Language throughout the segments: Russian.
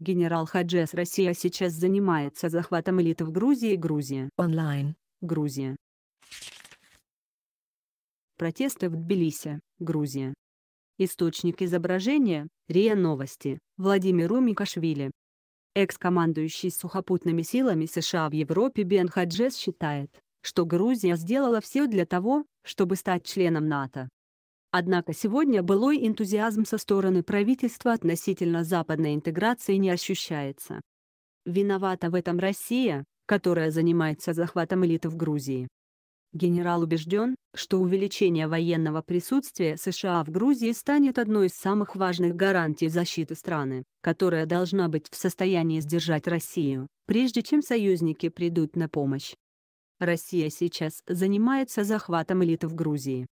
Генерал Хаджес Россия сейчас занимается захватом элит в Грузии Грузия. Онлайн. Грузия. Протесты в Тбилиси, Грузия. Источник изображения, РИА Новости, Владимир Умикашвили. Экс-командующий сухопутными силами США в Европе Бен Хаджес считает, что Грузия сделала все для того, чтобы стать членом НАТО. Однако сегодня былой энтузиазм со стороны правительства относительно западной интеграции не ощущается. Виновата в этом Россия, которая занимается захватом элиты в Грузии. Генерал убежден, что увеличение военного присутствия США в Грузии станет одной из самых важных гарантий защиты страны, которая должна быть в состоянии сдержать Россию, прежде чем союзники придут на помощь. Россия сейчас занимается захватом элиты в Грузии.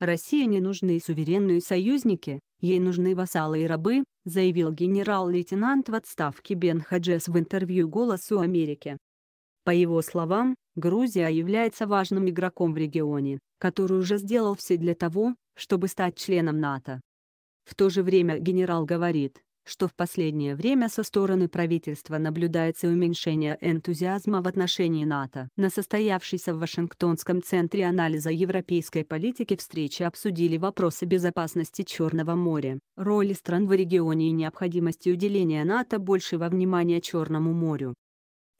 России не нужны суверенные союзники, ей нужны вассалы и рабы, заявил генерал-лейтенант в отставке Бен Хаджес в интервью «Голосу Америки». По его словам, Грузия является важным игроком в регионе, который уже сделал все для того, чтобы стать членом НАТО. В то же время генерал говорит, что в последнее время со стороны правительства наблюдается уменьшение энтузиазма в отношении НАТО. На состоявшейся в Вашингтонском центре анализа европейской политики встрече обсудили вопросы безопасности Черного моря, роли стран в регионе и необходимости уделения НАТО большего внимания Черному морю.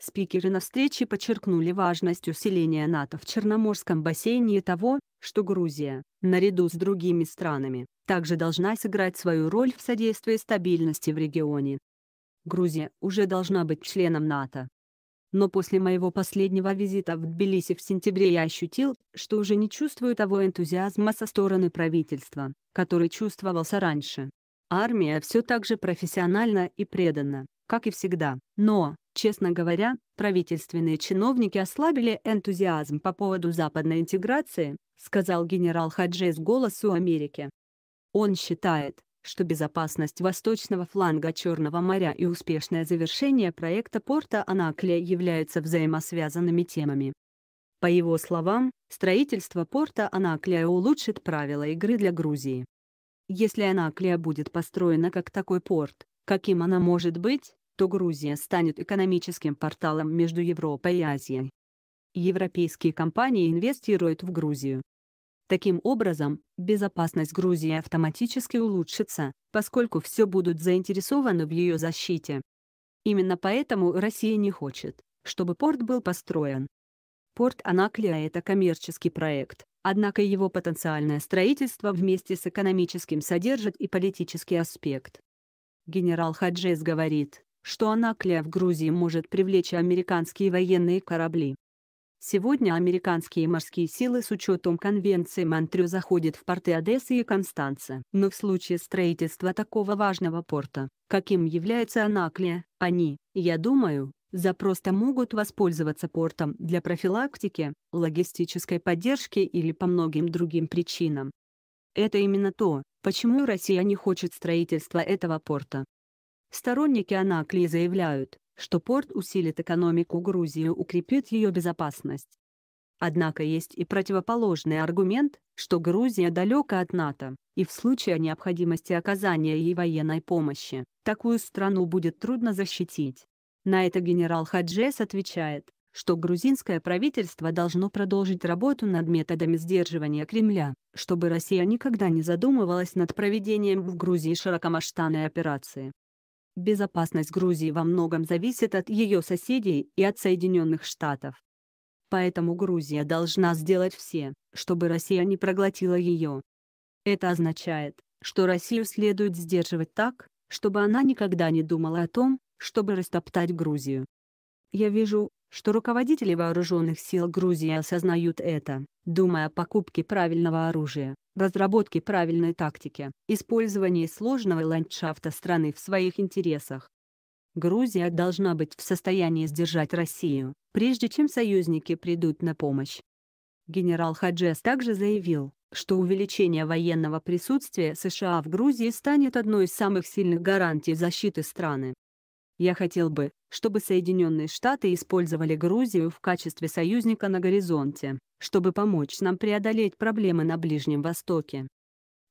Спикеры на встрече подчеркнули важность усиления НАТО в Черноморском бассейне и того, что Грузия, наряду с другими странами, также должна сыграть свою роль в содействии стабильности в регионе. Грузия уже должна быть членом НАТО. Но после моего последнего визита в Тбилиси в сентябре я ощутил, что уже не чувствую того энтузиазма со стороны правительства, который чувствовался раньше. Армия все так же профессиональна и предана, как и всегда, но, Честно говоря, правительственные чиновники ослабили энтузиазм по поводу западной интеграции, сказал генерал Хаджес «Голосу Америки». Он считает, что безопасность восточного фланга Черного моря и успешное завершение проекта порта Анаклия являются взаимосвязанными темами. По его словам, строительство порта Анаклия улучшит правила игры для Грузии. Если Анаклия будет построена как такой порт, каким она может быть, то Грузия станет экономическим порталом между Европой и Азией. Европейские компании инвестируют в Грузию. Таким образом, безопасность Грузии автоматически улучшится, поскольку все будут заинтересованы в ее защите. Именно поэтому Россия не хочет, чтобы порт был построен. Порт Анаклия – это коммерческий проект, однако его потенциальное строительство вместе с экономическим содержит и политический аспект. Генерал Хаджес говорит, что Анаклия в Грузии может привлечь американские военные корабли. Сегодня американские морские силы с учетом конвенции Монтрю заходят в порты Одессы и Констанца. Но в случае строительства такого важного порта, каким является Анаклия, они, я думаю, запросто могут воспользоваться портом для профилактики, логистической поддержки или по многим другим причинам. Это именно то, почему Россия не хочет строительства этого порта. Сторонники Анакли заявляют, что порт усилит экономику Грузии, укрепит ее безопасность. Однако есть и противоположный аргумент, что Грузия далека от НАТО, и в случае необходимости оказания ей военной помощи, такую страну будет трудно защитить. На это генерал Хаджес отвечает, что грузинское правительство должно продолжить работу над методами сдерживания Кремля, чтобы Россия никогда не задумывалась над проведением в Грузии широкомасштабной операции, Безопасность Грузии во многом зависит от ее соседей и от Соединенных Штатов. Поэтому Грузия должна сделать все, чтобы Россия не проглотила ее. Это означает, что Россию следует сдерживать так, чтобы она никогда не думала о том, чтобы растоптать Грузию. Я вижу, что руководители вооруженных сил Грузии осознают это, думая о покупке правильного оружия, разработки правильной тактики, использовании сложного ландшафта страны в своих интересах. Грузия должна быть в состоянии сдержать Россию, прежде чем союзники придут на помощь. Генерал Хаджес также заявил, что увеличение военного присутствия США в Грузии станет одной из самых сильных гарантий защиты страны. Я хотел бы, чтобы Соединенные Штаты использовали Грузию в качестве союзника на горизонте, чтобы помочь нам преодолеть проблемы на Ближнем Востоке.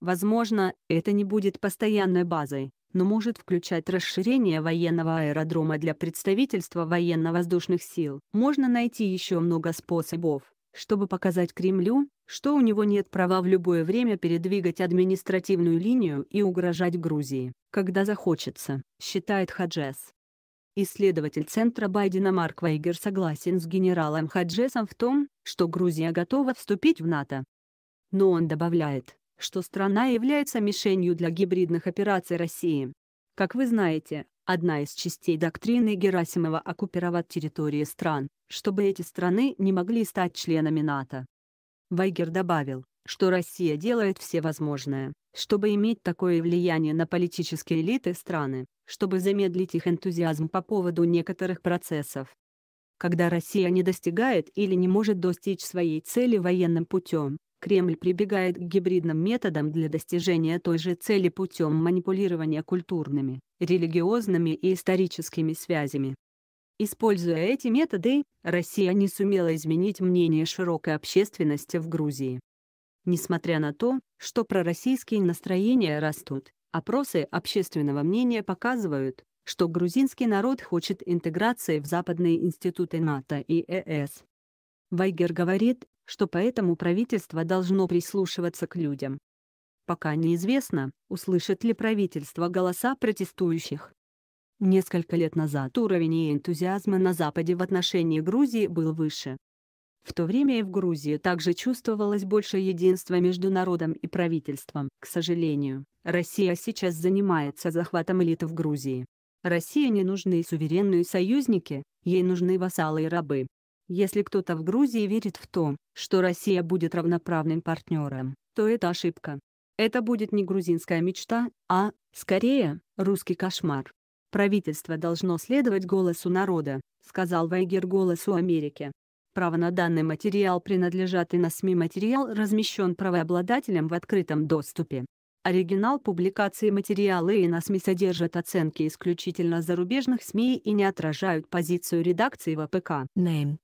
Возможно, это не будет постоянной базой, но может включать расширение военного аэродрома для представительства военно-воздушных сил. Можно найти еще много способов, чтобы показать Кремлю, что у него нет права в любое время передвигать административную линию и угрожать Грузии, когда захочется, считает Хаджес. Исследователь Центра Байдена Марк Вайгер согласен с генералом Хаджесом в том, что Грузия готова вступить в НАТО. Но он добавляет, что страна является мишенью для гибридных операций России. Как вы знаете, одна из частей доктрины Герасимова – оккупировать территории стран, чтобы эти страны не могли стать членами НАТО. Вайгер добавил, что Россия делает все возможное, чтобы иметь такое влияние на политические элиты страны, чтобы замедлить их энтузиазм по поводу некоторых процессов. Когда Россия не достигает или не может достичь своей цели военным путем, Кремль прибегает к гибридным методам для достижения той же цели путем манипулирования культурными, религиозными и историческими связями. Используя эти методы, Россия не сумела изменить мнение широкой общественности в Грузии. Несмотря на то, что пророссийские настроения растут, опросы общественного мнения показывают, что грузинский народ хочет интеграции в западные институты НАТО и ЕС. Э Вайгер говорит, что поэтому правительство должно прислушиваться к людям. Пока неизвестно, услышит ли правительство голоса протестующих. Несколько лет назад уровень энтузиазма на Западе в отношении Грузии был выше, в то время и в Грузии также чувствовалось больше единства между народом и правительством. К сожалению, Россия сейчас занимается захватом элиты в Грузии. России не нужны суверенные союзники, ей нужны вассалы и рабы. Если кто-то в Грузии верит в то, что Россия будет равноправным партнером, то это ошибка. Это будет не грузинская мечта, а, скорее, русский кошмар. Правительство должно следовать голосу народа, сказал Вайгер голосу Америки. Право на данный материал принадлежат и на СМИ материал размещен правообладателем в открытом доступе. Оригинал публикации материала и на СМИ содержат оценки исключительно зарубежных СМИ и не отражают позицию редакции ВПК. Name.